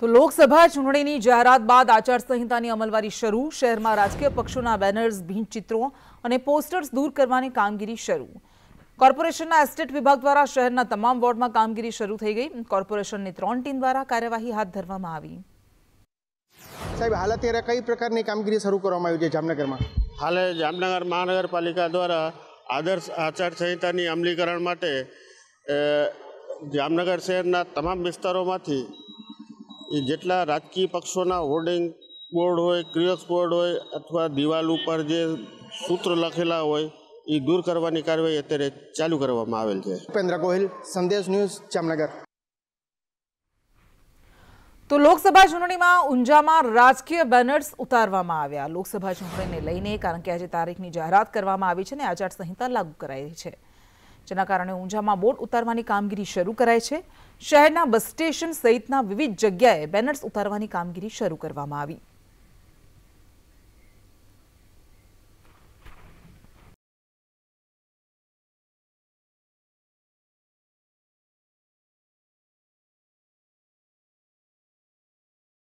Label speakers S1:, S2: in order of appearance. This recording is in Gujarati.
S1: તો લોકસભા ચૂંટણીની જાહેરાત બાદ આચારસંહિતાની અમલવારી શરૂ શહેરમાં રાજકીય પક્ષોના બેનર્સ ચિત્રો અને પોસ્ટર્સ દૂર કરવાની કામગીરી શરૂ કોર્પોરેશનના એસ્ટેટ વિભાગ દ્વારા શહેરના તમામ વોર્ડમાં કામગીરી શરૂ થઈ ગઈ કોર્પોરેશનની ત્રણ ટીમ દ્વારા કાર્યવાહી હાથ ધરવામાં આવી
S2: સાહેબ હાલ અત્યારે કઈ પ્રકારની કામગીરી શરૂ કરવામાં આવી છે જામનગરમાં
S3: હાલે જામનગર મહાનગરપાલિકા દ્વારા આદર્શ આચારસંહિતાની અમલીકરણ માટે જામનગર શહેરના તમામ વિસ્તારોમાંથી એ જેટલા રાજકીય પક્ષોના હોર્ડિંગ બોર્ડ હોય ક્રિયક્સ બોર્ડ હોય અથવા દિવાલ ઉપર જે સૂત્ર લખેલા હોય એ દૂર કરવાની કાર્યવાહી અત્યારે ચાલુ કરવામાં આવેલ છે
S4: ઉપેન્દ્ર ગોહિલ સંદેશ ન્યૂઝ જામનગર
S1: તો લોકસભા ચૂંટણીમાં ઊંઝામાં રાજકીય બેનર્સ ઉતારવામાં આવ્યા લોકસભા ચૂંટણીને લઈને કારણ કે આજે તારીખની જાહેરાત કરવામાં આવી છે અને આચારસંહિતા લાગુ કરાઈ છે જેના કારણે ઊંઝામાં બોટ ઉતારવાની કામગીરી શરૂ કરાઈ છે શહેરના બસ સ્ટેશન સહિતના વિવિધ જગ્યાએ બેનર્સ ઉતારવાની કામગીરી શરૂ કરવામાં આવી